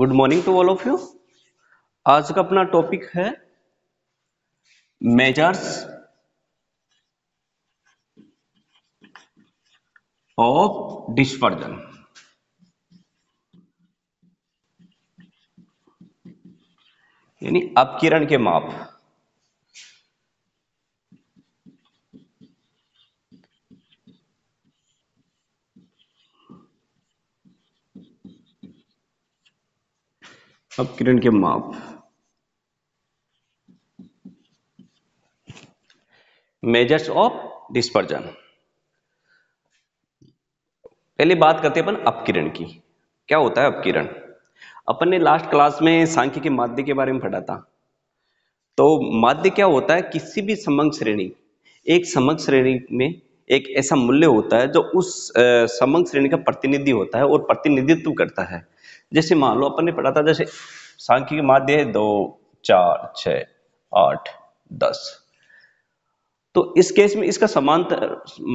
good morning to all of you आज का अपना टॉपिक है मेजर्स ऑफ डिस्पर्जन यानी अपकिरण के माप अब किरण के माप मेजर्स ऑफ डिस्पर्जन पहले बात करते हैं अपन अपकिरण की क्या होता है अपकिरण अपन ने लास्ट क्लास में सांख्य के माध्य के बारे में पढ़ा था तो माध्य क्या होता है किसी भी समंग श्रेणी एक समंग श्रेणी में एक ऐसा मूल्य होता है जो उस समंग श्रेणी का प्रतिनिधि होता है और प्रतिनिधित्व करता है जैसे मान लो अपन ने पढ़ा था जैसे सांख्यिक माध्य दो चार छ आठ दस तो इस केस में इसका समांतर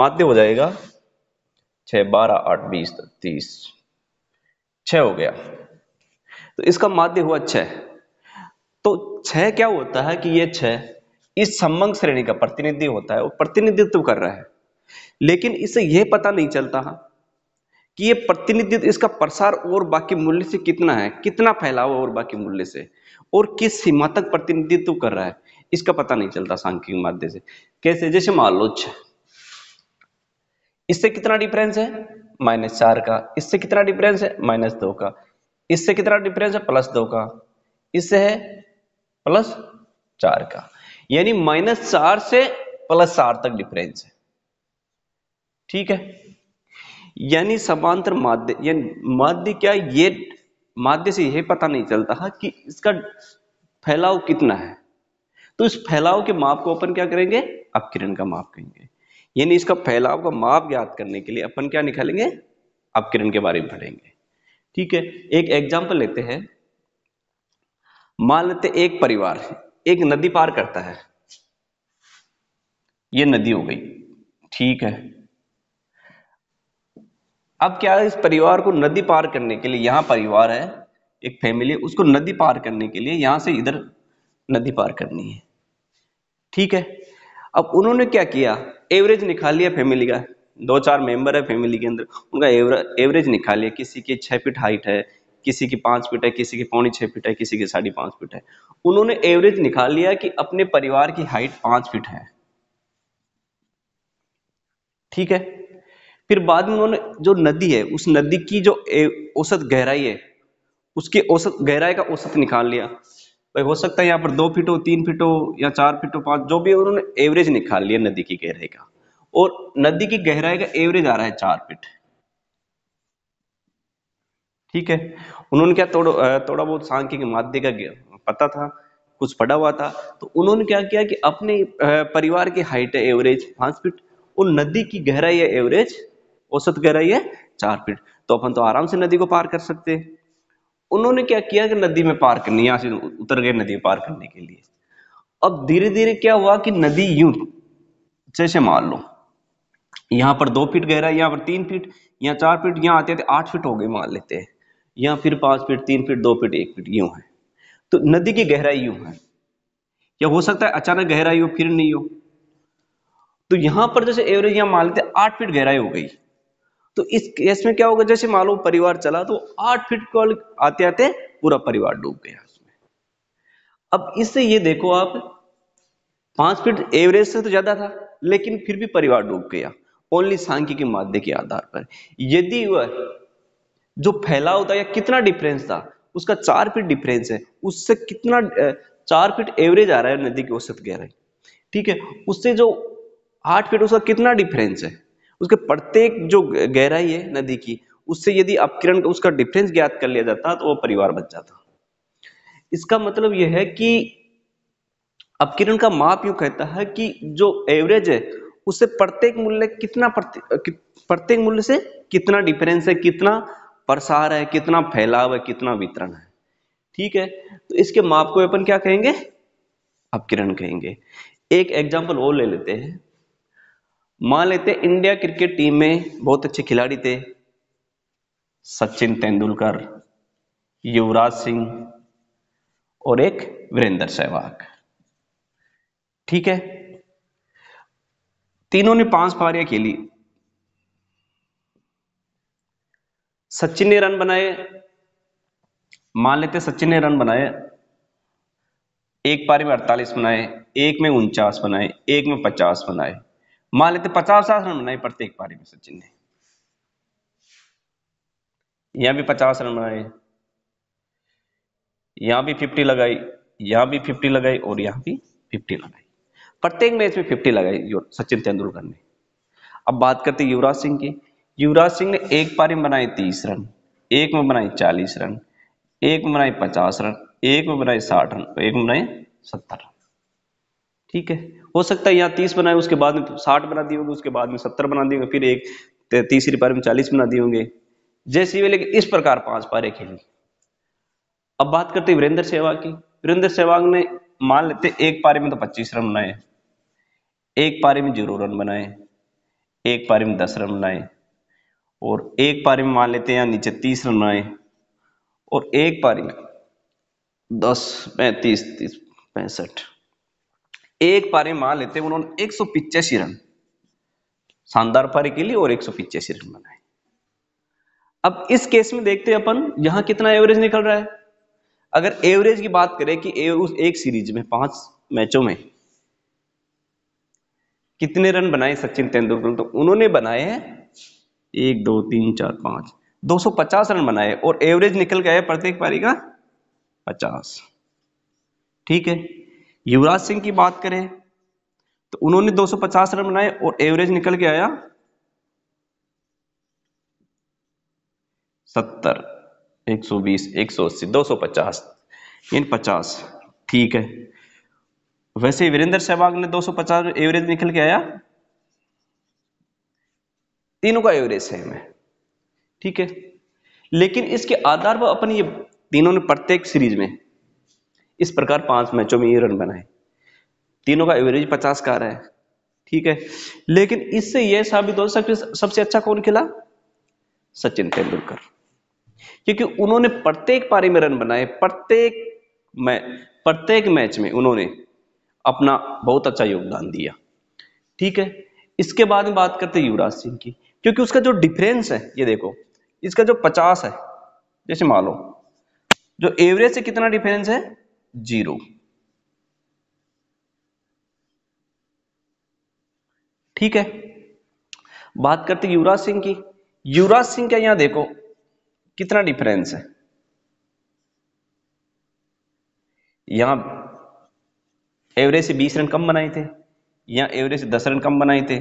माध्य हो जाएगा छ बारह आठ बीस तीस छ हो गया तो इसका माध्य हुआ छ तो छ क्या होता है कि ये छ इस संबंध श्रेणी का प्रतिनिधि होता है वो प्रतिनिधित्व कर रहा है लेकिन इसे यह पता नहीं चलता कि ये प्रतिनिधित्व इसका प्रसार और बाकी मूल्य से कितना है कितना फैलाव और बाकी मूल्य से और किस सीमा तक प्रतिनिधित्व कर रहा है इसका पता नहीं चलता सांख्यिक माध्यम से कैसे जैसे मान लो इससे कितना डिफरेंस है माइनस चार का इससे कितना डिफरेंस है माइनस दो का इससे कितना डिफरेंस है प्लस दो का इससे है प्लस चार का यानी माइनस चार से प्लस चार तक डिफरेंस है ठीक है यानी समांतर माध्य यानी माध्य क्या ये माध्य से यह पता नहीं चलता कि इसका फैलाव कितना है तो इस फैलाव के माप को अपन क्या करेंगे अपकिरण का माप कहेंगे यानी इसका फैलाव का माप याद करने के लिए अपन क्या निकालेंगे अपकिरण के बारे में पढ़ेंगे ठीक है एक एग्जाम्पल लेते हैं मान लेते एक परिवार एक नदी पार करता है ये नदी हो गई ठीक है अब क्या है इस परिवार को नदी पार करने के लिए यहाँ परिवार है एक फैमिली उसको नदी पार करने के लिए यहाँ से इधर नदी पार करनी है ठीक है अब उन्होंने क्या किया एवरेज निकाल लिया फैमिली का दो चार मेंबर है फैमिली के अंदर उनका एवरेज निकाल लिया किसी की छह फीट हाइट है किसी की पांच फीट है किसी की पौनी छह फीट है किसी की साढ़े पांच फीट है उन्होंने एवरेज निकाल लिया कि अपने परिवार की हाइट पांच फीट है ठीक है फिर बाद में उन्होंने जो नदी है उस नदी की जो औसत गहराई है उसकी औसत गहराई का औसत निकाल लिया भाई हो सकता है यहाँ पर दो फीट हो तीन फीट हो या चार फीट हो पांच जो भी उन्होंने एवरेज निकाल लिया नदी की गहराई का और नदी की गहराई का एवरेज आ रहा है चार फीट ठीक है उन्होंने क्या थोड़ा थोड़ा बहुत सांख्यिक माध्य का पता था कुछ पड़ा हुआ था तो उन्होंने क्या किया कि अपने परिवार की हाइट है एवरेज पांच फीट और नदी की गहराई है एवरेज औसत गहराई है चार फीट तो अपन तो आराम से नदी को पार कर सकते उन्होंने क्या किया कि नदी में पार करनी यहां से उतर गए नदी पार करने के लिए अब धीरे धीरे क्या हुआ कि नदी यूं जैसे मान लो यहाँ पर दो फीट गहरा यहां पर तीन फीट यहाँ चार फीट यहाँ आते आते आठ फीट हो गए मान लेते हैं या फिर पांच फीट तीन फीट दो फीट एक फीट यूं है तो नदी की गहराई यूं है या हो सकता है अचानक गहराई हो फिर नहीं हो तो यहाँ पर जैसे एवरेज यहां मान लेते आठ फीट गहराई हो गई तो इस केस में क्या होगा जैसे मान लो परिवार चला तो आठ फीट कॉल आते आते पूरा परिवार डूब गया उसमें अब इससे ये देखो आप पांच फीट एवरेज से तो ज्यादा था लेकिन फिर भी परिवार डूब गया ओनली सांख्यिकी माध्यम के आधार पर यदि वह जो फैलाव था या कितना डिफरेंस था उसका चार फीट डिफरेंस है उससे कितना चार फीट एवरेज आ रहा है नदी की औसत गहराई ठीक है उससे जो आठ फीट उसका कितना डिफरेंस है उसके प्रत्येक जो गहराई है नदी की उससे यदि अपकिरण का उसका डिफरेंस ज्ञात कर लिया जाता तो वह परिवार बच जाता इसका मतलब यह है कि अपकिरण का माप यू कहता है कि जो एवरेज है उससे प्रत्येक मूल्य कितना प्रत्येक मूल्य से कितना डिफरेंस है कितना प्रसार है कितना फैलाव है कितना वितरण है ठीक है तो इसके माप को अपन क्या कहेंगे अपकिरण कहेंगे एक एग्जाम्पल और ले लेते हैं मान लेते इंडिया क्रिकेट टीम में बहुत अच्छे खिलाड़ी थे सचिन तेंदुलकर युवराज सिंह और एक वीरेंद्र सहवाग ठीक है तीनों ने पांच पारियां खेली सचिन ने रन बनाए मान लेते सचिन ने रन बनाए एक पारी में अड़तालीस बनाए एक में उनचास बनाए एक में पचास बनाए मान लेते पचास रन बनाए प्रत्येक पारी में सचिन ने यहां भी पचास रन बनाए यहां भी फिफ्टी लगाई यहां भी फिफ्टी लगाई और यहां भी फिफ्टी लगाई प्रत्येक मैच में फिफ्टी लगाई सचिन तेंदुलकर ने अब बात करते युवराज सिंह की युवराज सिंह ने एक पारी में बनाए तीस रन एक में बनाए चालीस रन एक में बनाए पचास रन एक में बनाए साठ रन और एक में बनाए सत्तर रन ठीक है हो सकता है यहाँ तीस बनाए उसके बाद में साठ बना दिए होंगे उसके बाद में सत्तर बना दिए फिर एक तीसरी पारी में चालीस बना दिए होंगे जैसी वे लेकिन इस प्रकार पांच पारे खेली अब बात करते वीरेंद्र सहवाग की वीरेंद्र सहवाग ने मान लेते एक पारी में तो पच्चीस रन बनाए एक पारी में जीरो रन बनाए एक पारी में दस रन बनाए और एक पारी में मान लेते हैं यहाँ नीचे तीस रन बनाए और एक पारी में दस पैंतीस तीस पैंसठ एक पारी मान लेते हैं उन्होंने एक सौ पिचासी रन शानदार पारी के लिए और एक सौ पिचासी रन बनाए अब इस केस में देखते हैं अपन यहां कितना एवरेज निकल रहा है अगर एवरेज की बात करें कि उस एक सीरीज में पांच मैचों में कितने रन बनाए सचिन तेंदुलकर तो उन्होंने बनाए हैं एक दो तीन चार पांच 250 रन बनाए और एवरेज निकल गया है प्रत्येक पारी का 50 ठीक है युवराज सिंह की बात करें तो उन्होंने 250 रन बनाए और एवरेज निकल के आया 70, 120, 180, 250 इन 50 ठीक है वैसे वीरेंद्र सहवाग ने 250 एवरेज निकल के आया तीनों का एवरेज सेम है ठीक है लेकिन इसके आधार पर अपन ये तीनों ने प्रत्येक सीरीज में इस प्रकार पांच मैचों में ये रन बनाए तीनों का एवरेज पचास का रहा है ठीक है लेकिन इससे यह साबित हो है सबसे अच्छा कौन खेला सचिन तेंदुलकर क्योंकि उन्होंने प्रत्येक पारी में रन बनाए प्रत्येक मैच प्रत्येक मैच में उन्होंने अपना बहुत अच्छा योगदान दिया ठीक है इसके बाद में बात करते हैं युवराज सिंह की क्योंकि उसका जो डिफरेंस है ये देखो इसका जो पचास है जैसे मान लो जो एवरेज से कितना डिफरेंस है जीरो ठीक है बात करते युवराज सिंह की युवराज सिंह का यहां देखो कितना डिफरेंस है यहां एवरेज से बीस रन कम बनाए थे यहां एवरेज से दस रन कम बनाए थे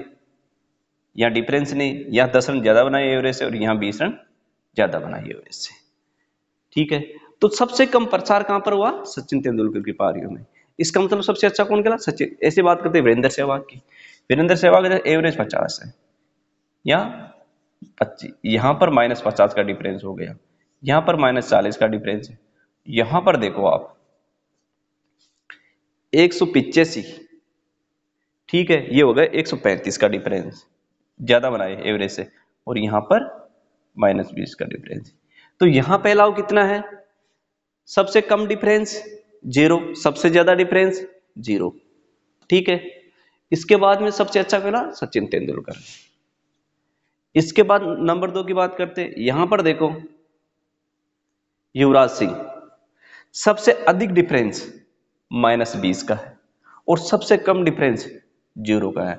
यहां डिफरेंस ने यहां दस रन ज़्यादा बनाए एवरेज से और यहां बीस रन ज़्यादा बनाए एवरेज से ठीक है तो सबसे कम प्रचार कहां पर हुआ सचिन तेंदुलकर की पारियों में इसका मतलब सबसे अच्छा कौन खेला सचिन ऐसे बात करते वीरेंद्र सहवाग की वीरेंद्र सहवाग एवरेज पचास है या पच्चीस यहां पर माइनस पचास का डिफरेंस हो गया यहां पर माइनस चालीस का डिफरेंस है यहां पर देखो आप एक सौ पिचासी ठीक है ये हो गया एक सौ पैंतीस का डिफरेंस ज्यादा बनाए एवरेज से और यहां पर माइनस बीस का डिफरेंस तो यहां पहलाव कितना है सबसे कम डिफरेंस जीरो सबसे ज्यादा डिफरेंस जीरो ठीक है इसके बाद में सबसे अच्छा खेला सचिन तेंदुलकर इसके बाद नंबर दो की बात करते यहां पर देखो युवराज सिंह सबसे अधिक डिफरेंस माइनस बीस का है और सबसे कम डिफरेंस जीरो का है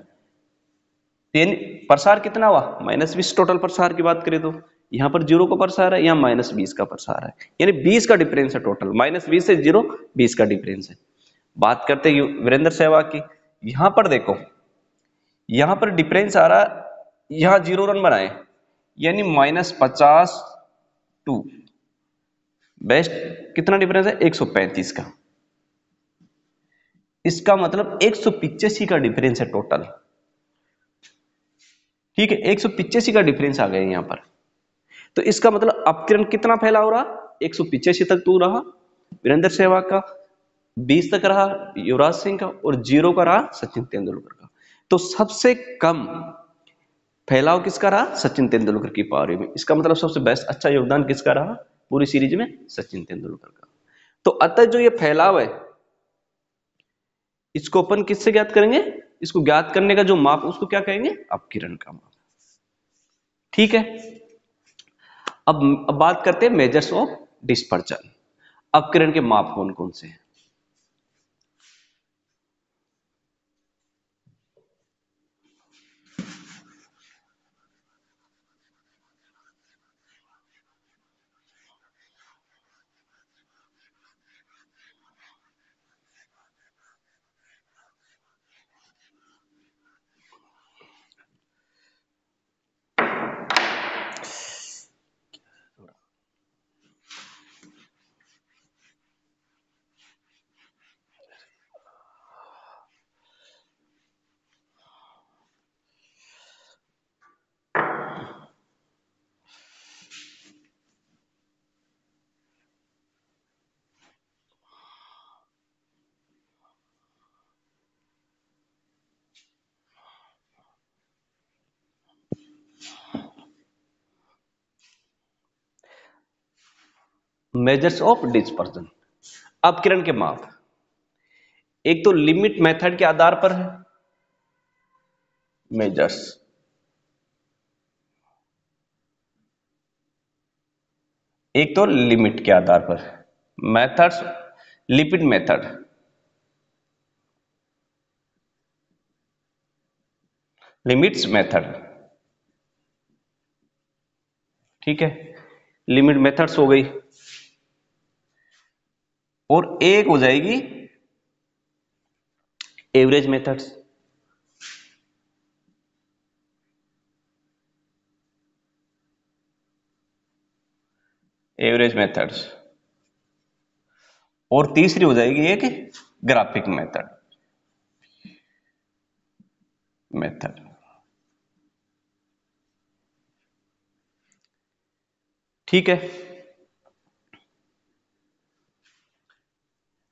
यानी प्रसार कितना हुआ माइनस बीस टोटल प्रसार की बात करें तो यहाँ पर जीरो का परसार है यहाँ माइनस बीस का परसार है यानी बीस का डिफरेंस है टोटल माइनस बीस से जीरो बीस का डिफरेंस है बात करते वीरेंद्र सहवाग की यहाँ पर देखो यहाँ पर डिफरेंस आ रहा यहाँ जीरो रन बनाए यानी माइनस पचास टू बेस्ट कितना डिफरेंस है एक सौ पैंतीस का इसका मतलब एक सौ पिचासी का डिफरेंस है टोटल ठीक है एक सौ पिचासी का डिफरेंस आ गया यहाँ पर तो इसका मतलब अपकिरण कितना फैला हो रहा एक सौ पिचासी तक तो रहा वीरेंद्र सहवाग का बीस तक रहा युवराज सिंह का और जीरो का रहा सचिन तेंदुलकर का तो सबसे कम फैलाव किसका रहा सचिन तेंदुलकर की पारी में इसका मतलब सबसे बेस्ट अच्छा योगदान किसका रहा पूरी सीरीज में सचिन तेंदुलकर का तो अतः जो ये फैलाव है इसको अपन किससे ज्ञात करेंगे इसको ज्ञात करने का जो माप उसको क्या कहेंगे अपकिरण का माप ठीक है अब अब बात करते हैं मेजर्स ऑफ डिस्पर्जन किरण के माप कौन कौन से हैं मेजर्स ऑफ डिस्पर्जन अब किरण के माप एक तो लिमिट मेथड के आधार पर है मेजर्स एक तो लिमिट के आधार पर मेथड्स लिपिड मेथड लिमिट्स मेथड ठीक है लिमिट मेथड्स हो गई और एक हो जाएगी एवरेज मेथड्स एवरेज मेथड्स और तीसरी हो जाएगी एक ग्राफिक मेथड मेथड ठीक है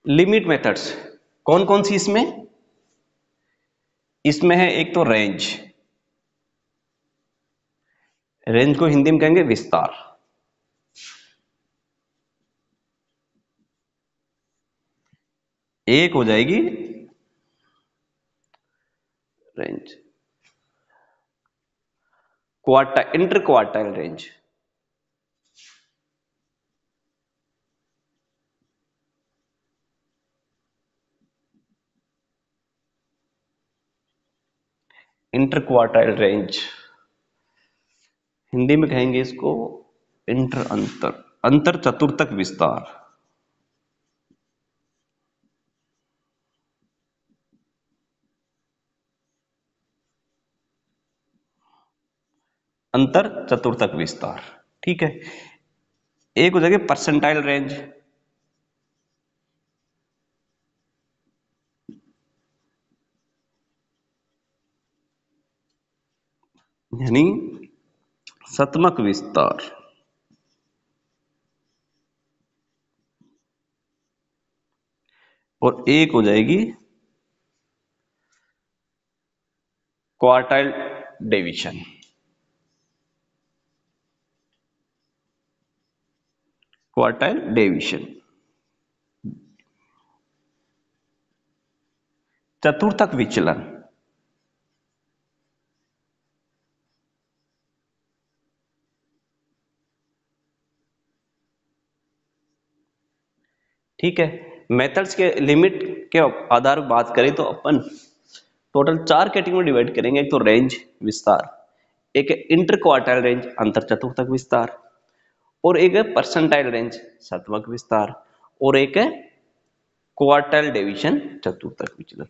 लिमिट मेथड्स कौन कौन सी इसमें इसमें है एक तो रेंज रेंज को हिंदी में कहेंगे विस्तार एक हो जाएगी रेंज क्वार्टा inter quartile range interquartile range Hindi में कहेंगे इसको इंटर अंतर अंतर चतुर्थक विस्तार अंतर चतुर्थक विस्तार ठीक है एक हो जाएगी परसेंटाइल रेंज यानी सतमक विस्तार और एक हो जाएगी क्वार्टाइल डिवीजन क्वार्टाइल डिवीजन चतुर्थक विचलन ठीक है मेथड्स के लिमिट के आधार बात करें तो अपन टोटल चार कैटेगरी में डिवाइड करेंगे एक तो रेंज विस्तार एक इंटर क्वार्टाइल रेंज अंतर चतुर्थक विस्तार और एक है परसेंटाइल रेंज सतवक विस्तार और एक है क्वार्टाइल डिवीजन चतुर्थक विचलन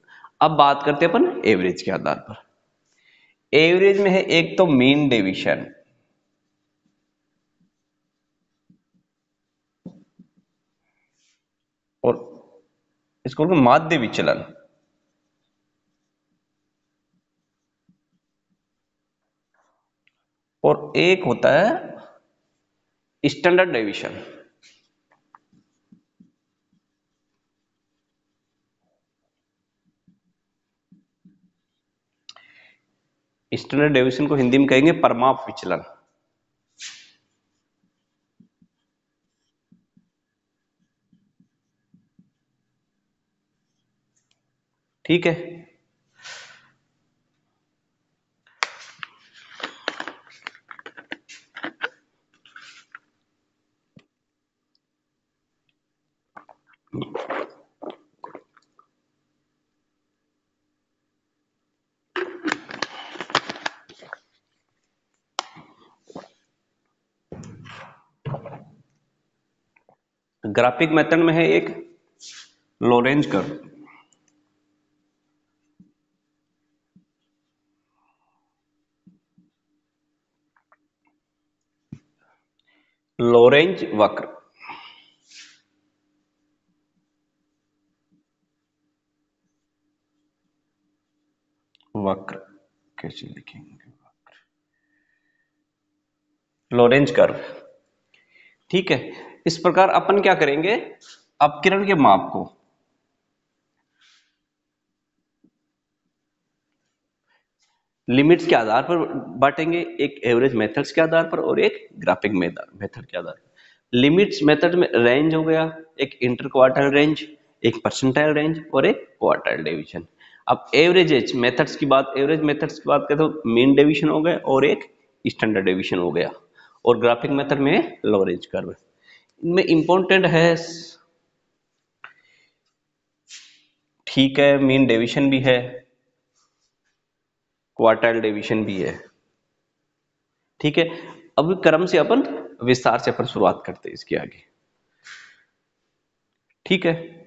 अब बात करते हैं अपन एवरेज के आधार पर एवरेज में है एक तो मीन डिवीजन इसको बोलते माध्य विचलन और एक होता है स्टैंडर्ड डेविशन स्टैंडर्ड डेविशन को हिंदी में कहेंगे परमाप विचलन ठीक है ग्राफिक मेथड में है एक लोरेंज कर्व ऑरेंज वक्र वक्र कैसे लिखेंगे वक्र लोरेंज कर्व ठीक है इस प्रकार अपन क्या करेंगे अपकिरण के माप को लिमिट्स के आधार पर बांटेंगे एक एवरेज मेथड्स के आधार पर और एक ग्राफिक मेथड के आधार पर लिमिट्स मेथड में रेंज हो गया एक इंटर क्वार्टर रेंज एक परसेंटाइल रेंज और एक क्वार्टर डिवीजन अब एवरेजेज मेथड्स की बात एवरेज मेथड्स की बात करें तो मेन डिवीजन हो गया और एक स्टैंडर्ड डिवीजन हो गया और ग्राफिक मेथड में लोरेंज कर्व इनमें इंपॉर्टेंट है ठीक है मेन डिवीजन भी है क्वार्टाइल डिवीजन भी है ठीक है अब क्रम से अपन विस्तार से अपन शुरुआत करते हैं इसके आगे ठीक है